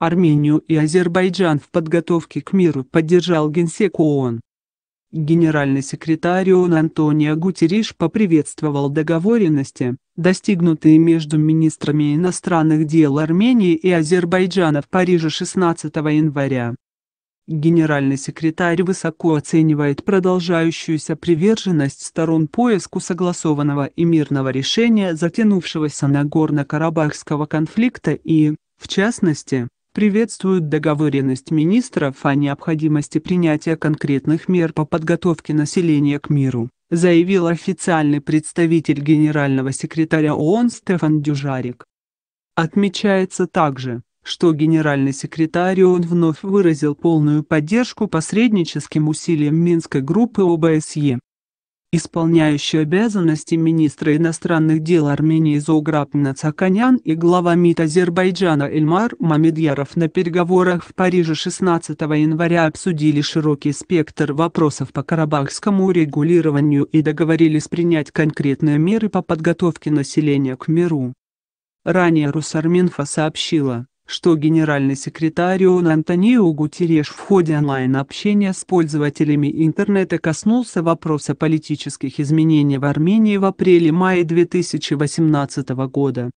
Армению и Азербайджан в подготовке к миру поддержал Генсек ООН. Генеральный секретарь ООН Антонио Гутериш поприветствовал договоренности, достигнутые между министрами иностранных дел Армении и Азербайджана в Париже 16 января. Генеральный секретарь высоко оценивает продолжающуюся приверженность сторон поиску согласованного и мирного решения затянувшегося на горно карабахского конфликта и, в частности, приветствуют договоренность министров о необходимости принятия конкретных мер по подготовке населения к миру, заявил официальный представитель генерального секретаря ООН Стефан Дюжарик. Отмечается также, что генеральный секретарь ООН вновь выразил полную поддержку посредническим усилиям Минской группы ОБСЕ, исполняющий обязанности министра иностранных дел Армении Зоуграб Нацаканян и глава МИД Азербайджана Эльмар Мамедьяров на переговорах в Париже 16 января обсудили широкий спектр вопросов по карабахскому регулированию и договорились принять конкретные меры по подготовке населения к миру. Ранее Русарминфа сообщила, что генеральный секретарь ООН Антонио Гутереш в ходе онлайн-общения с пользователями интернета коснулся вопроса политических изменений в Армении в апреле-мае 2018 года.